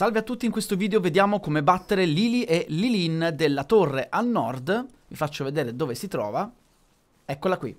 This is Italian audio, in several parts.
Salve a tutti, in questo video vediamo come battere Lili e Lilin della torre al nord. Vi faccio vedere dove si trova. Eccola qui.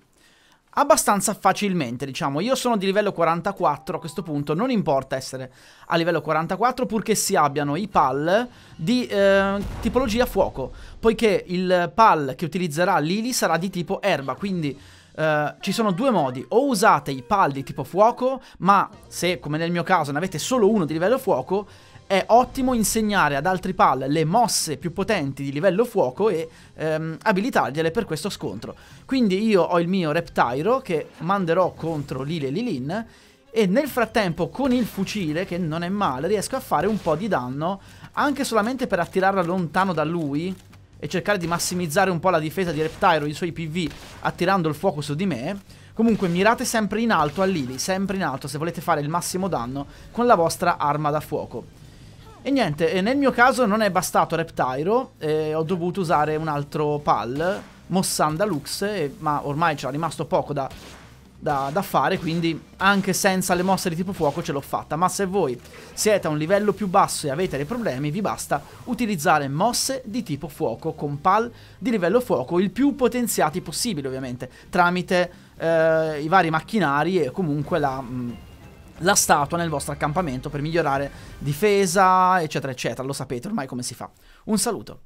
Abbastanza facilmente, diciamo. Io sono di livello 44 a questo punto, non importa essere a livello 44 purché si abbiano i PAL di eh, tipologia fuoco, poiché il PAL che utilizzerà Lili sarà di tipo erba, quindi... Uh, ci sono due modi, o usate i pal di tipo fuoco, ma se come nel mio caso ne avete solo uno di livello fuoco, è ottimo insegnare ad altri PAL le mosse più potenti di livello fuoco e ehm, abilitargliele per questo scontro. Quindi io ho il mio Reptyro che manderò contro Lile Lilin e nel frattempo con il fucile, che non è male, riesco a fare un po' di danno anche solamente per attirarla lontano da lui e cercare di massimizzare un po' la difesa di Reptyro, i suoi PV, attirando il fuoco su di me. Comunque mirate sempre in alto a Lily, sempre in alto se volete fare il massimo danno con la vostra arma da fuoco. E niente, nel mio caso non è bastato Reptyro, eh, ho dovuto usare un altro PAL, Mossanda Lux, eh, ma ormai c'era rimasto poco da, da, da, fare, quindi anche senza le mosse di tipo fuoco ce l'ho fatta. Ma se voi siete a un livello più basso e avete dei problemi, vi basta utilizzare mosse di tipo fuoco con PAL di livello fuoco, il più potenziati possibile ovviamente, tramite eh, i vari macchinari e comunque la... Mh, la statua nel vostro accampamento per migliorare difesa, eccetera, eccetera. Lo sapete ormai come si fa. Un saluto.